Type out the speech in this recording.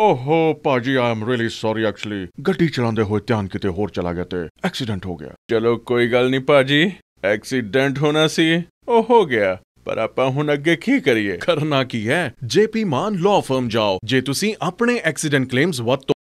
ਓਹੋ ਭਾਜੀ ਆਮ really sorry actually ਗੱਡੀ ਚਲਾਉਂਦੇ ਹੋਏ ਧਿਆਨ ਕਿਤੇ ਹੋਰ ਚਲਾ ਗਿਆ ਤੇ ਐਕਸੀਡੈਂਟ ਹੋ ਗਿਆ ਚਲੋ ਕੋਈ ਗੱਲ ਨਹੀਂ ਭਾਜੀ ਐਕਸੀਡੈਂਟ ਹੋਣਾ ਸੀ ਉਹ ਹੋ ਗਿਆ ਪਰ ਆਪਾਂ ਹੁਣ ਅੱਗੇ ਕੀ ਕਰੀਏ ਕਰਨਾ ਕੀ ਹੈ ਜੇਪੀ ਮਾਨ ਲਾਅ ਫਰਮ ਜਾਓ ਜੇ ਤੁਸੀਂ ਆਪਣੇ ਐਕਸੀਡੈਂਟ ਕਲੇਮਸ ਵੱਧ